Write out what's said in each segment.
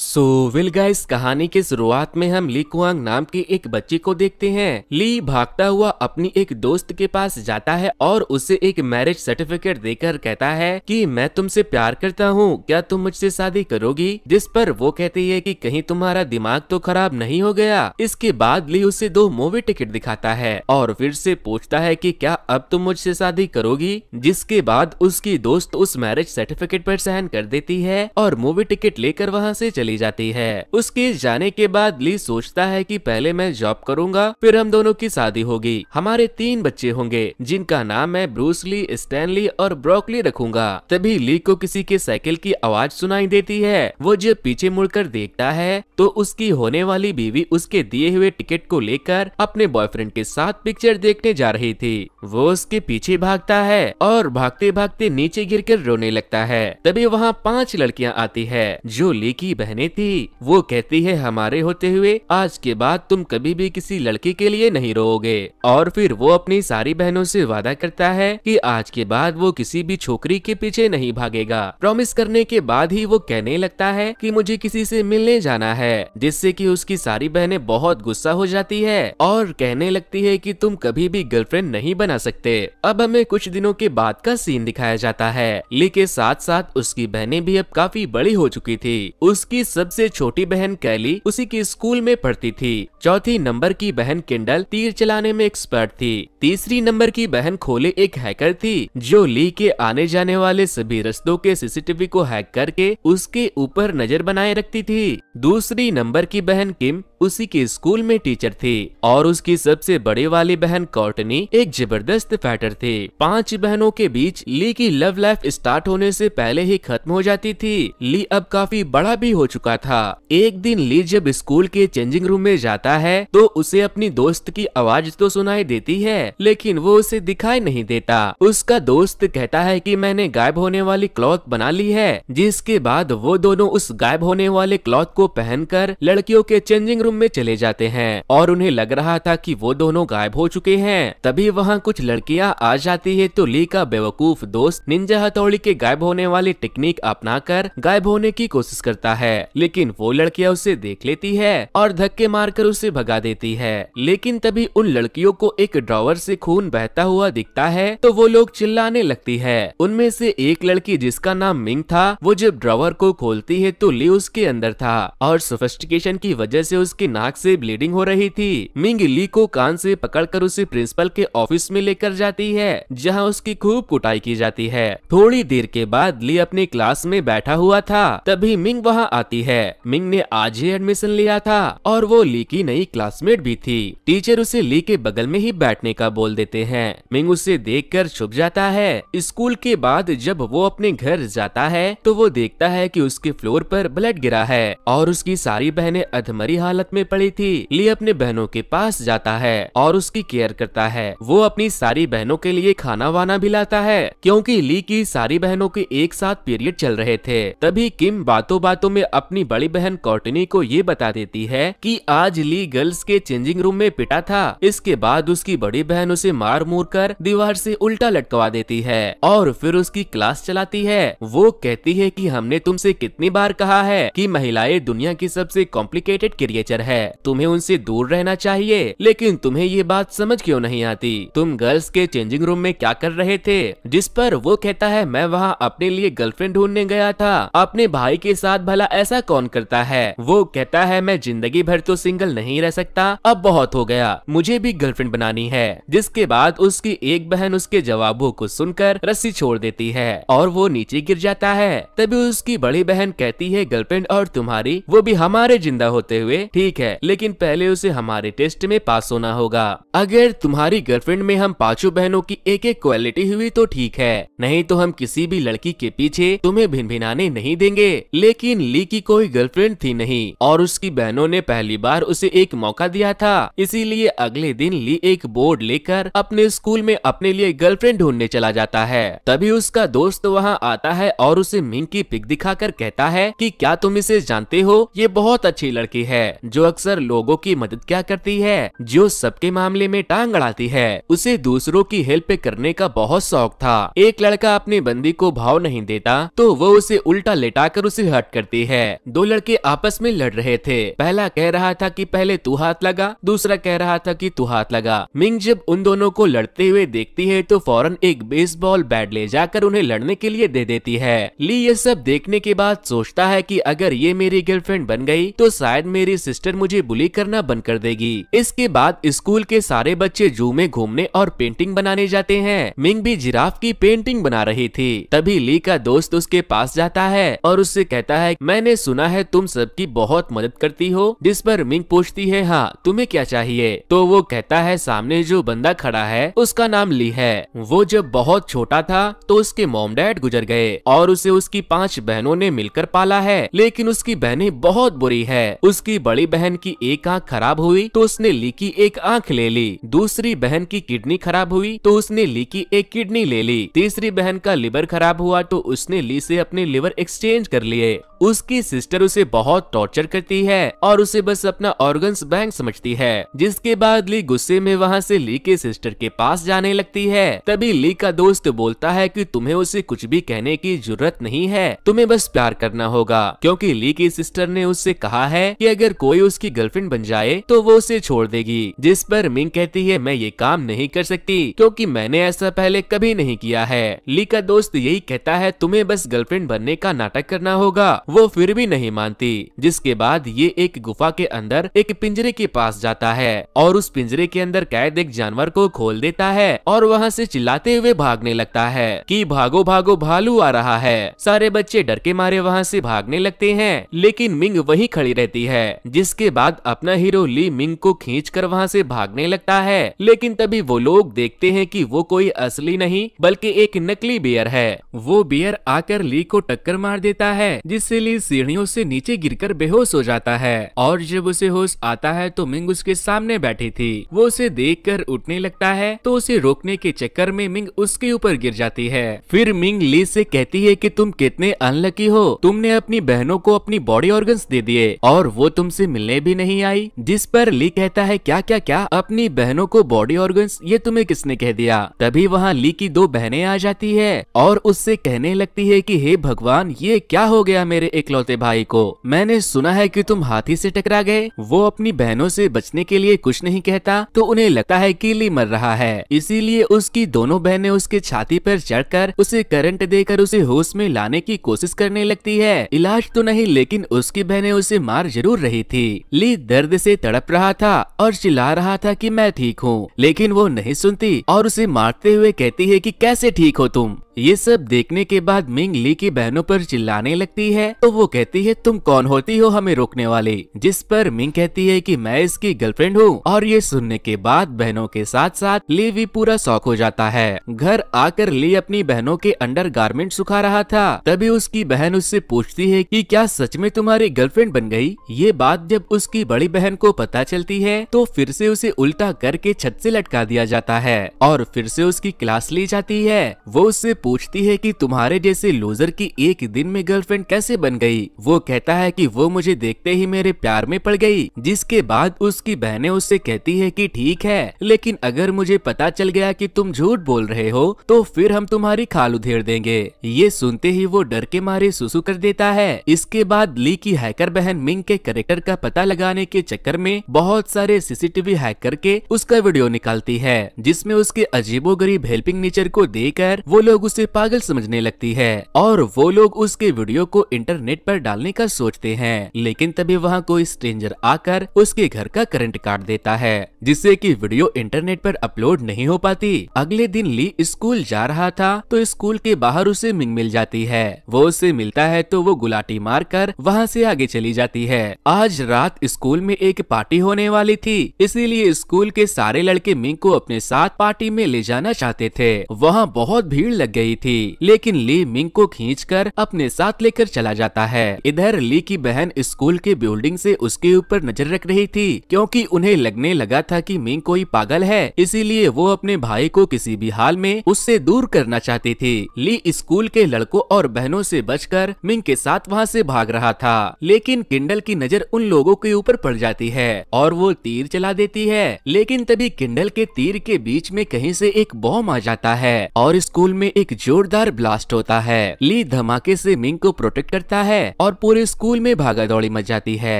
So will guys कहानी के शुरुआत में हम ली कुआंग नाम की एक बच्ची को देखते हैं ली भागता हुआ अपनी एक दोस्त के पास जाता है और उसे एक मैरिज सर्टिफिकेट देकर कहता है कि मैं तुमसे प्यार करता हूँ क्या तुम मुझसे शादी करोगी जिस पर वो कहती है कि कहीं तुम्हारा दिमाग तो खराब नहीं हो गया इसके बाद ली उसे दो मूवी टिकट दिखाता है और फिर से पूछता है की क्या अब तुम मुझसे शादी करोगी जिसके बाद उसकी दोस्त उस मैरिज सर्टिफिकेट पर सहन कर देती है और मूवी टिकट लेकर वहाँ ऐसी चले चली जाती है उसके जाने के बाद ली सोचता है कि पहले मैं जॉब करूंगा फिर हम दोनों की शादी होगी हमारे तीन बच्चे होंगे जिनका नाम मैं ब्रूसली स्टैनली और ब्रोकली रखूंगा तभी ली को किसी के साइकिल की आवाज सुनाई देती है वो जब पीछे मुड़कर देखता है तो उसकी होने वाली बीवी उसके दिए हुए टिकट को लेकर अपने बॉयफ्रेंड के साथ पिक्चर देखने जा रही थी वो उसके पीछे भागता है और भागते भागते नीचे गिरकर रोने लगता है तभी वहाँ पांच लड़कियाँ आती है जो ली की बहन बहने थी वो कहती है हमारे होते हुए आज के बाद तुम कभी भी किसी लड़की के लिए नहीं रोओगे और फिर वो अपनी सारी बहनों से वादा करता है कि आज के बाद वो किसी भी छोकरी के पीछे नहीं भागेगा प्रॉमिस करने के बाद ही वो कहने लगता है कि मुझे किसी से मिलने जाना है जिससे कि उसकी सारी बहनें बहुत गुस्सा हो जाती है और कहने लगती है कि तुम कभी भी गर्लफ्रेंड नहीं बना सकते अब हमें कुछ दिनों के बाद का सीन दिखाया जाता है लेकिन साथ साथ उसकी बहनें भी अब काफी बड़ी हो चुकी थी उसकी सबसे छोटी बहन कैली उसी के स्कूल में पढ़ती थी चौथी नंबर की बहन किंडल तीर चलाने में एक्सपर्ट थी तीसरी नंबर की बहन खोले एक हैकर थी जो ली के आने जाने वाले सभी रस्तों के सीसीटीवी को हैक करके उसके ऊपर नजर बनाए रखती थी दूसरी नंबर की बहन किम उसी के स्कूल में टीचर थे और उसकी सबसे बड़े वाली बहन कॉटनी एक जबरदस्त फैटर थे पांच बहनों के बीच ली की लव लाइफ स्टार्ट होने से पहले ही खत्म हो जाती थी ली अब काफी बड़ा भी हो चुका था एक दिन ली जब स्कूल के चेंजिंग रूम में जाता है तो उसे अपनी दोस्त की आवाज तो सुनाई देती है लेकिन वो उसे दिखाई नहीं देता उसका दोस्त कहता है की मैंने गायब होने वाली क्लॉथ बना ली है जिसके बाद वो दोनों उस गायब होने वाले क्लॉथ को पहनकर लड़कियों के चेंजिंग रूम बाथरूम में चले जाते हैं और उन्हें लग रहा था कि वो दोनों गायब हो चुके हैं तभी वहाँ कुछ लड़कियाँ आ जाती है तो ली का बेवकूफ दोस्त निंजा हथौड़ी के गायब होने वाली टेक्निक अपना कर गायब होने की कोशिश करता है लेकिन वो लड़कियाँ उसे देख लेती है और धक्के मारकर उसे भगा देती है लेकिन तभी उन लड़कियों को एक ड्रॉवर से खून बहता हुआ दिखता है तो वो लोग चिल्लाने लगती है उनमें से एक लड़की जिसका नाम मिंग था वो जब ड्रॉवर को खोलती है तो ली उसके अंदर था और सोफेस्टिकेशन की वजह से उसके उसके नाक से ब्लीडिंग हो रही थी मिंग ली को कान से पकड़कर उसे प्रिंसिपल के ऑफिस में लेकर जाती है जहां उसकी खूब कुटाई की जाती है थोड़ी देर के बाद ली अपने क्लास में बैठा हुआ था तभी मिंग वहां आती है मिंग ने आज ही एडमिशन लिया था और वो ली की नई क्लासमेट भी थी टीचर उसे ली के बगल में ही बैठने का बोल देते हैं मिंग उसे देख कर छुप जाता है स्कूल के बाद जब वो अपने घर जाता है तो वो देखता है की उसके फ्लोर पर ब्लड गिरा है और उसकी सारी बहनें अधमरी हालत हालत में पड़ी थी ली अपने बहनों के पास जाता है और उसकी केयर करता है वो अपनी सारी बहनों के लिए खाना वाना भी लाता है क्योंकि ली की सारी बहनों के एक साथ पीरियड चल रहे थे तभी किम बातों बातों में अपनी बड़ी बहन कॉटनी को ये बता देती है कि आज ली गर्ल्स के चेंजिंग रूम में पिटा था इसके बाद उसकी बड़ी बहन उसे मार मूर कर दीवार से उल्टा लटकवा देती है और फिर उसकी क्लास चलाती है वो कहती है कि हमने तुमसे कितनी बार कहा है कि महिलाएं दुनिया की सबसे कॉम्प्लिकेटेड क्रिएचर बेहतर है तुम्हें उनसे दूर रहना चाहिए लेकिन तुम्हें ये बात समझ क्यों नहीं आती तुम गर्ल्स के चेंजिंग रूम में क्या कर रहे थे जिस पर वो कहता है मैं वहाँ अपने लिए गर्लफ्रेंड ढूंढने गया था अपने भाई के साथ भला ऐसा कौन करता है वो कहता है मैं जिंदगी भर तो सिंगल नहीं रह सकता अब बहुत हो गया मुझे भी गर्लफ्रेंड बनानी है जिसके बाद उसकी एक बहन उसके जवाबों को सुनकर रस्सी छोड़ देती है और वो नीचे गिर जाता है तभी उसकी बड़ी बहन कहती है गर्लफ्रेंड और तुम्हारी वो भी हमारे जिंदा होते हुए ठीक ठीक है लेकिन पहले उसे हमारे टेस्ट में पास होना होगा अगर तुम्हारी गर्लफ्रेंड में हम पांचों बहनों की एक एक क्वालिटी हुई तो ठीक है नहीं तो हम किसी भी लड़की के पीछे तुम्हें भिनाने नहीं देंगे लेकिन ली की कोई गर्लफ्रेंड थी नहीं और उसकी बहनों ने पहली बार उसे एक मौका दिया था इसीलिए अगले दिन ली एक बोर्ड लेकर अपने स्कूल में अपने लिए गर्लफ्रेंड ढूंढने चला जाता है तभी उसका दोस्त वहाँ आता है और उसे मिंग की पिक दिखाकर कहता है कि क्या तुम इसे जानते हो ये बहुत अच्छी लड़की है जो अक्सर लोगों की मदद क्या करती है जो सबके मामले में टांग अड़ाती है उसे दूसरों की हेल्प करने का बहुत शौक था एक लड़का अपने बंदी को भाव नहीं देता तो वो उसे उल्टा लेटाकर उसे हट करती है दो लड़के आपस में लड़ रहे थे पहला कह रहा था की पहले तू हाथ लगा दूसरा कह रहा था की तू हाथ लगा मिंग जब उन दोनों को लड़ते हुए देखती है तो फौरन एक बेसबॉल बैट ले जाकर उन्हें लड़ने के लिए दे देती है ली ये सब देखने के बाद सोचता है कि अगर ये मेरी गर्लफ्रेंड बन गई तो शायद मेरी सिस्टर सिस्टर मुझे बुली करना बंद कर देगी इसके बाद स्कूल के सारे बच्चे जू में घूमने और पेंटिंग बनाने जाते हैं मिंग भी जिराफ की पेंटिंग बना रही थी तभी ली का दोस्त उसके पास जाता है और उससे कहता है मैंने सुना है तुम सबकी बहुत मदद करती हो जिस पर मिंग पूछती है हाँ तुम्हें क्या चाहिए तो वो कहता है सामने जो बंदा खड़ा है उसका नाम ली है वो जब बहुत छोटा था तो उसके मोम डैड गुजर गए और उसे उसकी पांच बहनों ने मिलकर पाला है लेकिन उसकी बहनें बहुत बुरी है उसकी बड़ी बहन की एक आंख खराब हुई तो उसने ली की एक आंख ले ली दूसरी बहन की किडनी खराब हुई तो उसने ली की एक किडनी ले ली तीसरी बहन का लिवर खराब हुआ तो उसने ली से अपने लिवर एक्सचेंज कर लिए उसकी सिस्टर उसे बहुत टॉर्चर करती है और उसे बस अपना ऑर्गन्स बैंक समझती है जिसके बाद ली गुस्से में वहाँ से ली के सिस्टर के पास जाने लगती है तभी ली का दोस्त बोलता है कि तुम्हें उसे कुछ भी कहने की जरूरत नहीं है तुम्हें बस प्यार करना होगा क्योंकि ली की सिस्टर ने उससे कहा है कि अगर कोई कोई उसकी गर्लफ्रेंड बन जाए तो वो उसे छोड़ देगी जिस पर मिंग कहती है मैं ये काम नहीं कर सकती क्योंकि मैंने ऐसा पहले कभी नहीं किया है ली का दोस्त यही कहता है तुम्हें बस गर्लफ्रेंड बनने का नाटक करना होगा वो फिर भी नहीं मानती जिसके बाद ये एक गुफा के अंदर एक पिंजरे के पास जाता है और उस पिंजरे के अंदर कैद एक जानवर को खोल देता है और वहाँ से चिल्लाते हुए भागने लगता है कि भागो भागो भालू आ रहा है सारे बच्चे डर के मारे वहाँ से भागने लगते हैं लेकिन मिंग वही खड़ी रहती है जिस इसके बाद अपना हीरो ली मिंग को खींच कर वहाँ से भागने लगता है लेकिन तभी वो लोग देखते हैं कि वो कोई असली नहीं बल्कि एक नकली बियर है वो बियर आकर ली को टक्कर मार देता है जिससे ली सीढ़ियों से नीचे गिरकर बेहोश हो जाता है और जब उसे होश आता है तो मिंग उसके सामने बैठी थी वो उसे देख कर उठने लगता है तो उसे रोकने के चक्कर में मिंग उसके ऊपर गिर जाती है फिर मिंग ली से कहती है कि तुम कितने अनलकी हो तुमने अपनी बहनों को अपनी बॉडी ऑर्गन्स दे दिए और वो तुमसे मिलने भी नहीं आई जिस पर ली कहता है क्या क्या क्या अपनी बहनों को बॉडी ऑर्गन ये तुम्हें किसने कह दिया तभी वहाँ ली की दो बहनें आ जाती है और उससे कहने लगती है की हे भगवान ये क्या हो गया मेरे इकलौते भाई को मैंने सुना है की तुम हाथी से टकरा गए वो अपनी बहनों से बचने के लिए कुछ नहीं कहता तो उन्हें लगता है की ली मर रहा है इसीलिए उसकी दोनों बहनें उसके छाती पर चढ़कर उसे करंट देकर उसे होश में लाने की कोशिश करने लगती है इलाज तो नहीं लेकिन उसकी बहनें उसे मार जरूर रही थी ली दर्द से तड़प रहा था और चिल्ला रहा था कि मैं ठीक हूँ लेकिन वो नहीं सुनती और उसे मारते हुए कहती है कि कैसे ठीक हो तुम ये सब देखने के बाद मिंग ली की बहनों पर चिल्लाने लगती है तो वो कहती है तुम कौन होती हो हमें रोकने वाले जिस पर मिंग कहती है कि मैं इसकी गर्लफ्रेंड हूँ और ये सुनने के बाद बहनों के साथ साथ ली भी पूरा शौक हो जाता है घर आकर ली अपनी बहनों के अंडर गारमेंट सुखा रहा था तभी उसकी बहन उससे पूछती है की क्या सच में तुम्हारी गर्लफ्रेंड बन गयी ये बात जब उसकी बड़ी बहन को पता चलती है तो फिर से उसे उल्टा करके छत ऐसी लटका दिया जाता है और फिर से उसकी क्लास ली जाती है वो उससे पूछती है कि तुम्हारे जैसे लूजर की एक दिन में गर्लफ्रेंड कैसे बन गई वो कहता है कि वो मुझे देखते ही मेरे प्यार में पड़ गई जिसके बाद उसकी बहनें उससे कहती है कि ठीक है लेकिन अगर मुझे पता चल गया कि तुम झूठ बोल रहे हो तो फिर हम तुम्हारी खाल उधेड़ देंगे ये सुनते ही वो डर के मारे सुसु कर देता है इसके बाद ली की हैकर बहन मिंग के करेक्टर का पता लगाने के चक्कर में बहुत सारे सीसीटीवी हैक करके उसका वीडियो निकालती है जिसमे उसके अजीबो गरीब हेल्पिंग नेचर को देकर वो लोग उसे उसे पागल समझने लगती है और वो लोग उसके वीडियो को इंटरनेट पर डालने का सोचते हैं लेकिन तभी वहाँ कोई स्ट्रेंजर आकर उसके घर का करंट काट देता है जिससे कि वीडियो इंटरनेट पर अपलोड नहीं हो पाती अगले दिन ली स्कूल जा रहा था तो स्कूल के बाहर उसे मिंग मिल जाती है वो उसे मिलता है तो वो गुलाटी मार कर वहाँ से आगे चली जाती है आज रात स्कूल में एक पार्टी होने वाली थी इसीलिए स्कूल के सारे लड़के मिंग को अपने साथ पार्टी में ले जाना चाहते थे वहाँ बहुत भीड़ लग गई थी लेकिन ली मिंग को खींचकर अपने साथ लेकर चला जाता है इधर ली की बहन स्कूल के बिल्डिंग से उसके ऊपर नजर रख रही थी क्योंकि उन्हें लगने लगा था कि मिंग कोई पागल है इसीलिए वो अपने भाई को किसी भी हाल में उससे दूर करना चाहती थी ली स्कूल के लड़कों और बहनों से कर मिंग के साथ वहाँ से भाग रहा था लेकिन किंडल की नजर उन लोगों के ऊपर पड़ जाती है और वो तीर चला देती है लेकिन तभी किंडल के तीर के बीच में कहीं से एक बॉम्ब आ जाता है और स्कूल में एक एक जोरदार ब्लास्ट होता है ली धमाके से मिंग को प्रोटेक्ट करता है और पूरे स्कूल में भागा दौड़ी मच जाती है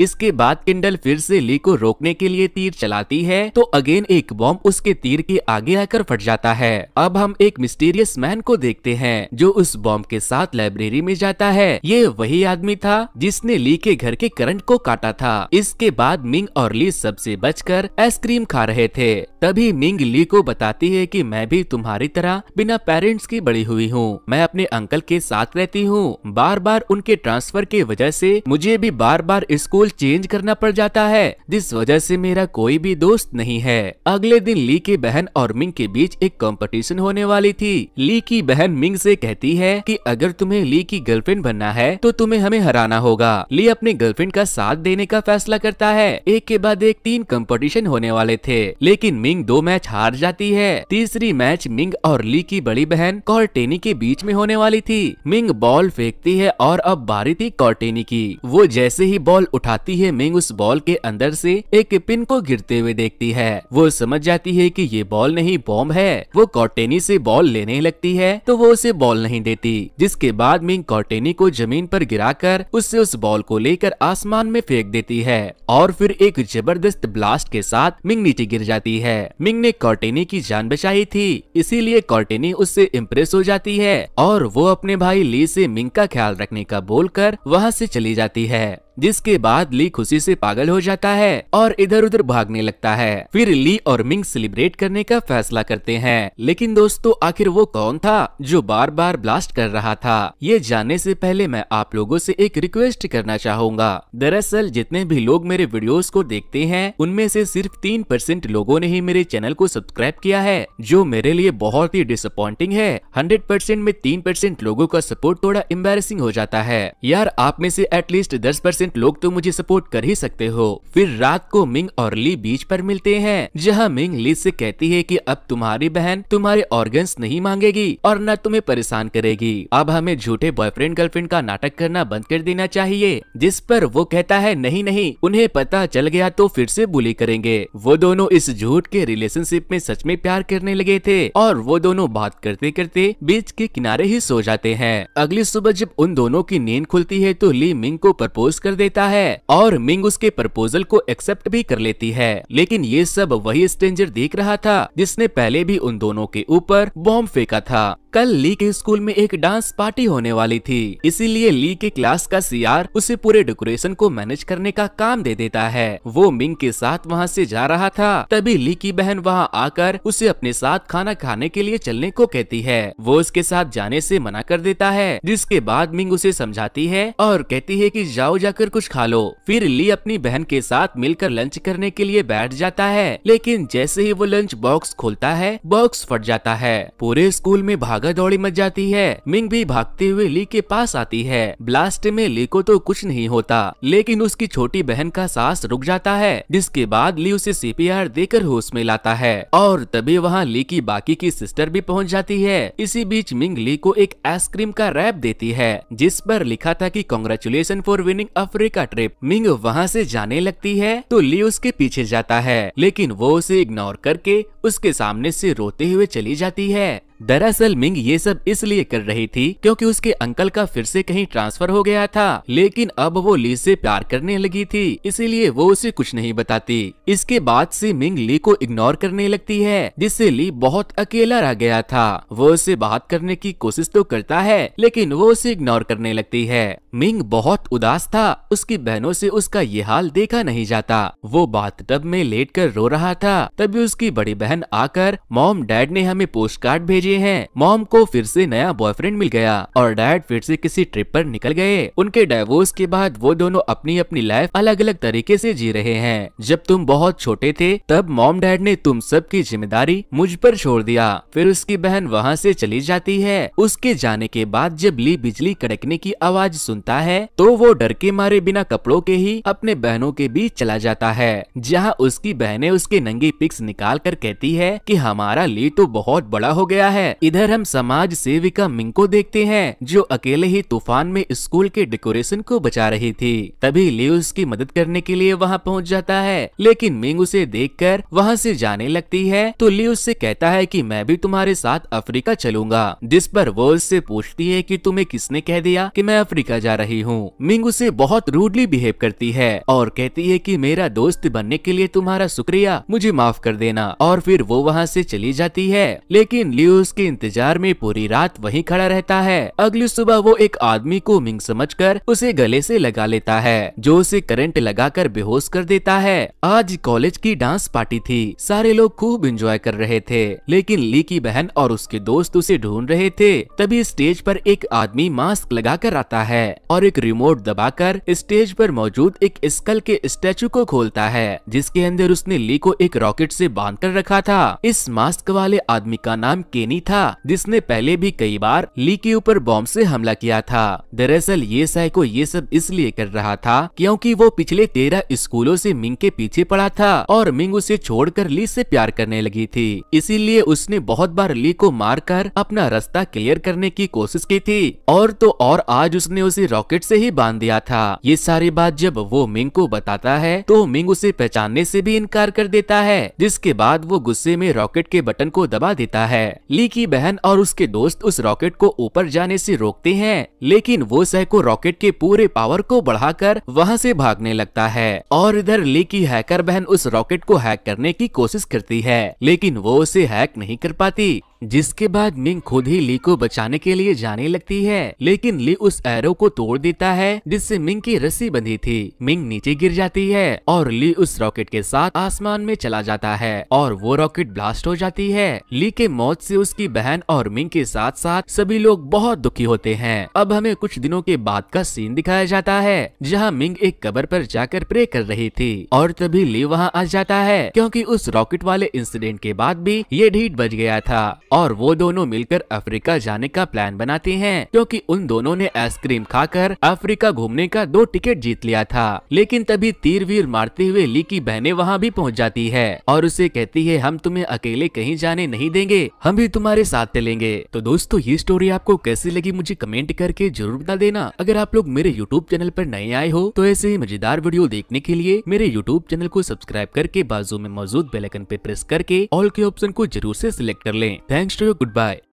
इसके बाद किंडल फिर से ली को रोकने के लिए तीर चलाती है तो अगेन एक बॉम्ब उसके तीर के आगे आकर फट जाता है अब हम एक मिस्टीरियस मैन को देखते हैं जो उस बॉम्ब के साथ लाइब्रेरी में जाता है ये वही आदमी था जिसने ली के घर के करंट को काटा था इसके बाद मिंग और ली सबसे बचकर आइसक्रीम खा रहे थे तभी मिंग ली को बताती है कि मैं भी तुम्हारी तरह बिना पेरेंट्स के बड़ी हुई हूँ मैं अपने अंकल के साथ रहती हूँ बार बार उनके ट्रांसफर के वजह से मुझे भी बार बार स्कूल चेंज करना पड़ जाता है जिस वजह से मेरा कोई भी दोस्त नहीं है अगले दिन ली के बहन और मिंग के बीच एक कंपटीशन होने वाली थी ली की बहन मिंग से कहती है कि अगर तुम्हें ली की गर्लफ्रेंड बनना है तो तुम्हें हमें हराना होगा ली अपने गर्लफ्रेंड का साथ देने का फैसला करता है एक के बाद एक तीन कंपटीशन होने वाले थे लेकिन मिंग दो मैच हार जाती है तीसरी मैच मिंग और ली की बड़ी बहन और टेनी के बीच में होने वाली थी मिंग बॉल फेंकती है और अब बारी थी कॉर्टेनी की वो जैसे ही बॉल उठाती है मिंग उस बॉल के अंदर से एक पिन को गिरते हुए देखती है वो समझ जाती है कि ये बॉल नहीं बॉम्ब है वो कॉर्टेनी से बॉल लेने लगती है तो वो उसे बॉल नहीं देती जिसके बाद मिंग कॉर्टेनी को जमीन पर कर उससे उस बॉल को लेकर आसमान में फेंक देती है और फिर एक जबरदस्त ब्लास्ट के साथ मिंग नीचे गिर जाती है मिंग ने कॉर्टेनी की जान बचाई थी इसीलिए कॉर्टेनी उससे इम्प्रेस वापस हो जाती है और वो अपने भाई ली से मिंग का ख्याल रखने का बोलकर वहाँ से चली जाती है जिसके बाद ली खुशी से पागल हो जाता है और इधर उधर भागने लगता है फिर ली और मिंग सेलिब्रेट करने का फैसला करते हैं लेकिन दोस्तों आखिर वो कौन था जो बार बार ब्लास्ट कर रहा था ये जानने से पहले मैं आप लोगों से एक रिक्वेस्ट करना चाहूंगा दरअसल जितने भी लोग मेरे वीडियोस को देखते हैं उनमें से सिर्फ तीन परसेंट ने ही मेरे चैनल को सब्सक्राइब किया है जो मेरे लिए बहुत ही डिसअपॉइंटिंग है हंड्रेड परसेंट में तीन परसेंट का सपोर्ट थोड़ा एम्बेसिंग हो जाता है यार आप में से एटलीस्ट दस परसेंट डिसेंट लोग तो मुझे सपोर्ट कर ही सकते हो फिर रात को मिंग और ली बीच पर मिलते हैं जहाँ मिंग ली से कहती है कि अब तुम्हारी बहन तुम्हारे ऑर्गन्स नहीं मांगेगी और न तुम्हें परेशान करेगी अब हमें झूठे बॉयफ्रेंड गर्लफ्रेंड का नाटक करना बंद कर देना चाहिए जिस पर वो कहता है नहीं नहीं उन्हें पता चल गया तो फिर से बुली करेंगे वो दोनों इस झूठ के रिलेशनशिप में सच में प्यार करने लगे थे और वो दोनों बात करते करते बीच के किनारे ही सो जाते हैं अगली सुबह जब उन दोनों की नींद खुलती है तो ली मिंग को प्रपोज कर कर देता है और मिंग उसके प्रपोजल को एक्सेप्ट भी कर लेती है लेकिन ये सब वही स्ट्रेंजर देख रहा था जिसने पहले भी उन दोनों के ऊपर बॉम्ब फेंका था कल ली के स्कूल में एक डांस पार्टी होने वाली थी इसीलिए ली के क्लास का सीआर उसे पूरे डेकोरेशन को मैनेज करने का काम दे देता है वो मिंग के साथ वहाँ से जा रहा था तभी ली की बहन वहाँ आकर उसे अपने साथ खाना खाने के लिए चलने को कहती है वो उसके साथ जाने से मना कर देता है जिसके बाद मिंग उसे समझाती है और कहती है की जाओ जाकर जाकर कुछ खा लो फिर ली अपनी बहन के साथ मिलकर लंच करने के लिए बैठ जाता है लेकिन जैसे ही वो लंच बॉक्स खोलता है बॉक्स फट जाता है पूरे स्कूल में भागा दौड़ी मच जाती है मिंग भी भागते हुए ली के पास आती है ब्लास्ट में ली को तो कुछ नहीं होता लेकिन उसकी छोटी बहन का सांस रुक जाता है जिसके बाद ली उसे सीपीआर देकर होश में लाता है और तभी वहाँ ली की बाकी की सिस्टर भी पहुँच जाती है इसी बीच मिंग ली को एक आइसक्रीम का रैप देती है जिस पर लिखा था की congratulation for winning a Africa trip मिंग वहाँ से जाने लगती है तो ली उसके पीछे जाता है लेकिन वो उसे इग्नोर करके उसके सामने से रोते हुए चली जाती है दरअसल मिंग ये सब इसलिए कर रही थी क्योंकि उसके अंकल का फिर से कहीं ट्रांसफर हो गया था लेकिन अब वो ली से प्यार करने लगी थी इसीलिए वो उसे कुछ नहीं बताती इसके बाद से मिंग ली को इग्नोर करने लगती है जिससे ली बहुत अकेला रह गया था वो उसे बात करने की कोशिश तो करता है लेकिन वो उसे इग्नोर करने लगती है मिंग बहुत उदास था उसकी बहनों से उसका ये हाल देखा नहीं जाता वो बाथटब में लेट कर रो रहा था तभी उसकी बड़ी बहन आकर मॉम डैड ने हमें पोस्ट कार्ड भेजे लिए हैं मॉम को फिर से नया बॉयफ्रेंड मिल गया और डैड फिर से किसी ट्रिप पर निकल गए उनके डाइवोर्स के बाद वो दोनों अपनी अपनी लाइफ अलग अलग तरीके से जी रहे हैं जब तुम बहुत छोटे थे तब मॉम डैड ने तुम सब की जिम्मेदारी मुझ पर छोड़ दिया फिर उसकी बहन वहाँ से चली जाती है उसके जाने के बाद जब ली बिजली कड़कने की आवाज सुनता है तो वो डर के मारे बिना कपड़ों के ही अपने बहनों के बीच चला जाता है जहाँ उसकी बहनें उसके नंगी पिक्स निकाल कर कहती है कि हमारा ली तो बहुत बड़ा हो गया है है इधर हम समाज सेविका मिंको देखते हैं जो अकेले ही तूफान में स्कूल के डेकोरेशन को बचा रही थी तभी लियो उसकी मदद करने के लिए वहाँ पहुँच जाता है लेकिन मिंग उसे देख कर वहाँ से जाने लगती है तो लियो से कहता है की मैं भी तुम्हारे साथ अफ्रीका चलूंगा जिस पर वो उससे पूछती है की तुम्हे किसने कह दिया की मैं अफ्रीका जा रही हूँ मिंग उसे बहुत रूडली बिहेव करती है और कहती है की मेरा दोस्त बनने के लिए तुम्हारा शुक्रिया मुझे माफ कर देना और फिर वो वहाँ से चली जाती है लेकिन लियो उसके इंतजार में पूरी रात वहीं खड़ा रहता है अगली सुबह वो एक आदमी को मिंग समझकर उसे गले से लगा लेता है जो उसे करंट लगाकर बेहोश कर देता है आज कॉलेज की डांस पार्टी थी सारे लोग खूब इंजॉय कर रहे थे लेकिन ली की बहन और उसके दोस्त उसे ढूंढ रहे थे तभी स्टेज पर एक आदमी मास्क लगाकर आता है और एक रिमोट दबाकर स्टेज पर मौजूद एक स्कल के स्टेचू को खोलता है जिसके अंदर उसने ली को एक रॉकेट से बांध कर रखा था इस मास्क वाले आदमी का नाम केनी सैनी था जिसने पहले भी कई बार ली के ऊपर बॉम्ब से हमला किया था दरअसल ये साइको ये सब इसलिए कर रहा था क्योंकि वो पिछले तेरह स्कूलों से मिंग के पीछे पड़ा था और मिंग उसे छोड़कर ली से प्यार करने लगी थी इसीलिए उसने बहुत बार ली को मारकर अपना रास्ता क्लियर करने की कोशिश की थी और तो और आज उसने उसे रॉकेट से ही बांध दिया था ये सारी बात जब वो मिंग को बताता है तो मिंग उसे पहचानने से भी इनकार कर देता है जिसके बाद वो गुस्से में रॉकेट के बटन को दबा देता है ली लिली की बहन और उसके दोस्त उस रॉकेट को ऊपर जाने से रोकते हैं लेकिन वो सह को रॉकेट के पूरे पावर को बढ़ाकर वहाँ से भागने लगता है और इधर ली की हैकर बहन उस रॉकेट को हैक करने की कोशिश करती है लेकिन वो उसे हैक नहीं कर पाती जिसके बाद मिंग खुद ही ली को बचाने के लिए जाने लगती है लेकिन ली उस एरो को तोड़ देता है जिससे मिंग की रस्सी बंधी थी मिंग नीचे गिर जाती है और ली उस रॉकेट के साथ आसमान में चला जाता है और वो रॉकेट ब्लास्ट हो जाती है ली के मौत से उसकी बहन और मिंग के साथ साथ सभी लोग बहुत दुखी होते हैं अब हमें कुछ दिनों के बाद का सीन दिखाया जाता है जहाँ मिंग एक कबर पर जाकर प्रे कर रही थी और तभी ली वहाँ आ जाता है क्योंकि उस रॉकेट वाले इंसिडेंट के बाद भी ये ढीट बच गया था और वो दोनों मिलकर अफ्रीका जाने का प्लान बनाते हैं क्योंकि उन दोनों ने आइसक्रीम खाकर अफ्रीका घूमने का दो टिकट जीत लिया था लेकिन तभी तीर वीर मारते हुए ली की बहने वहाँ भी पहुँच जाती है और उसे कहती है हम तुम्हें अकेले कहीं जाने नहीं देंगे हम भी तुम्हारे साथ चलेंगे तो दोस्तों ये स्टोरी आपको कैसी लगी मुझे कमेंट करके जरूर बता देना अगर आप लोग मेरे यूट्यूब चैनल पर नए आए हो तो ऐसे ही मजेदार वीडियो देखने के लिए मेरे यूट्यूब चैनल को सब्सक्राइब करके बाजू में मौजूद बेलकन पे प्रेस करके ऑल के ऑप्शन को जरूर ऐसी सिलेक्ट कर ले thanks to your goodbye.